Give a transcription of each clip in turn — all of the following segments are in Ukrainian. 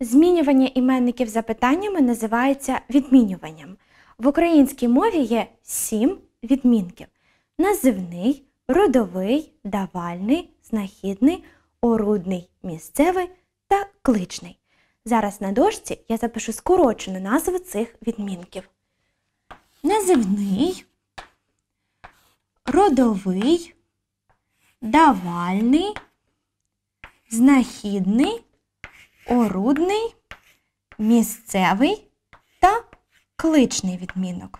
Змінювання іменників запитаннями називається відмінюванням. В українській мові є сім відмінків: називний, родовий, давальний, знахідний, орудний, місцевий та кличний. Зараз на дошці я запишу скорочену назву цих відмінків. Називний, родовий, давальний, знахідний орудний, місцевий та кличний відмінок.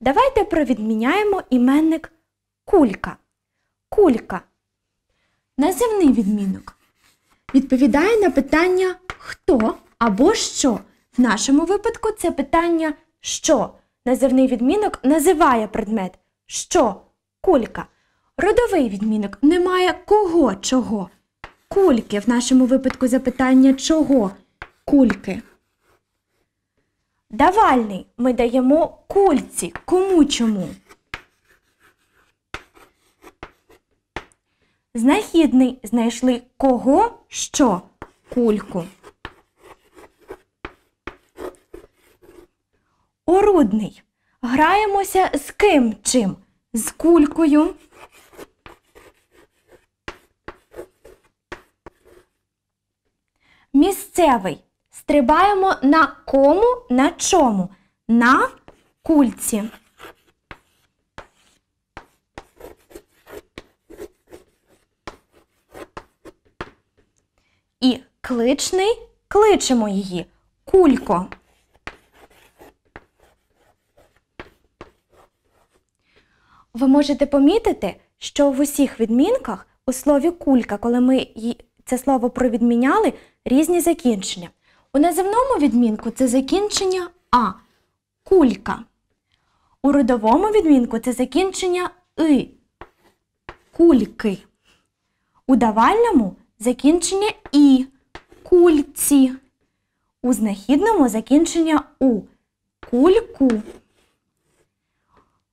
Давайте провідміняємо іменник кулька. Кулька. Називний відмінок. Відповідає на питання хто або що. В нашому випадку це питання що. Називний відмінок називає предмет що кулька. Родовий відмінок немає кого чого кульки. В нашому випадку запитання чого? Кульки. Давальний ми даємо кульці. Кому чому? Знахідний знайшли кого що кульку. Орудний. Граємося з ким чим? З кулькою. Місцевий. Стрибаємо на кому, на чому? На кульці. І кличний кличемо її. Кулько. Ви можете помітити, що в усіх відмінках у слові кулька, коли ми її це слово провідміняли різні закінчення. У називному відмінку це закінчення А кулька. У родовому відмінку це закінчення И кульки. У давальному закінчення І кульці. У знахідному закінчення У кульку.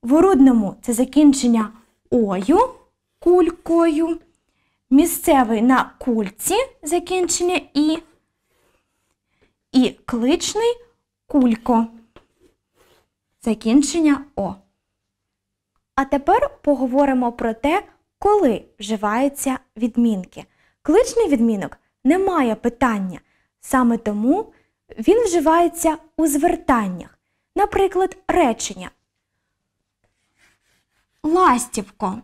В орудному це закінчення ою кулькою місцевий на кульці закінчення І, і кличний кулько. Закінчення О. А тепер поговоримо про те, коли вживаються відмінки. Кличний відмінок не має питання, саме тому він вживається у звертаннях. Наприклад, речення. Ластівко,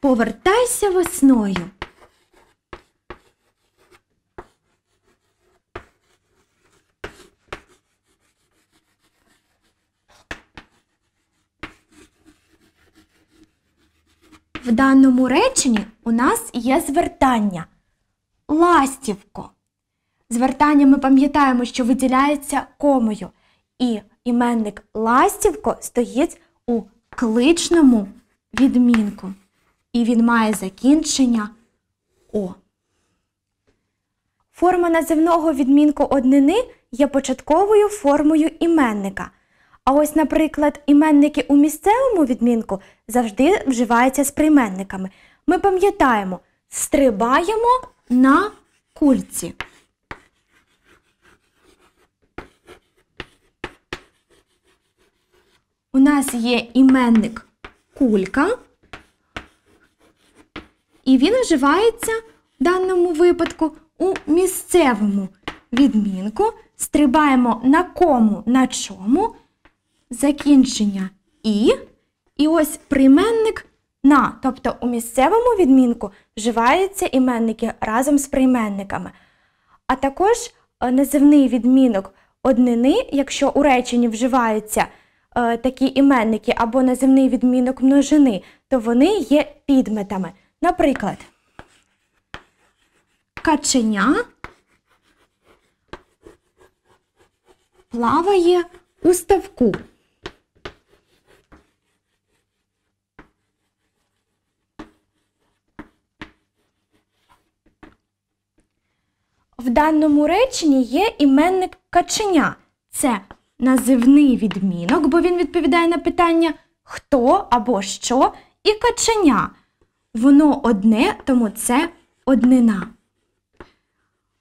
повертайся весною. В даному реченні у нас є звертання. Ластівко. Звертання ми пам'ятаємо, що виділяється комою. І іменник ластівко стоїть у кличному відмінку. І він має закінчення О. Форма називного відмінку однини є початковою формою іменника. А ось, наприклад, іменники у місцевому відмінку завжди вживаються з прийменниками. Ми пам'ятаємо, стрибаємо на кульці. У нас є іменник кулька, і він вживається в даному випадку у місцевому відмінку. Стрибаємо на кому, на чому закінчення і. І ось прийменник на. Тобто у місцевому відмінку вживаються іменники разом з прийменниками. А також е, називний відмінок однини, якщо у реченні вживаються е, такі іменники або називний відмінок множини, то вони є підметами. Наприклад, каченя плаває у ставку. В даному реченні є іменник каченя. Це називний відмінок, бо він відповідає на питання хто або що і каченя. Воно одне, тому це однина.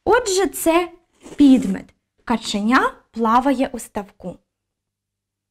Отже, це підмет. Каченя плаває у ставку.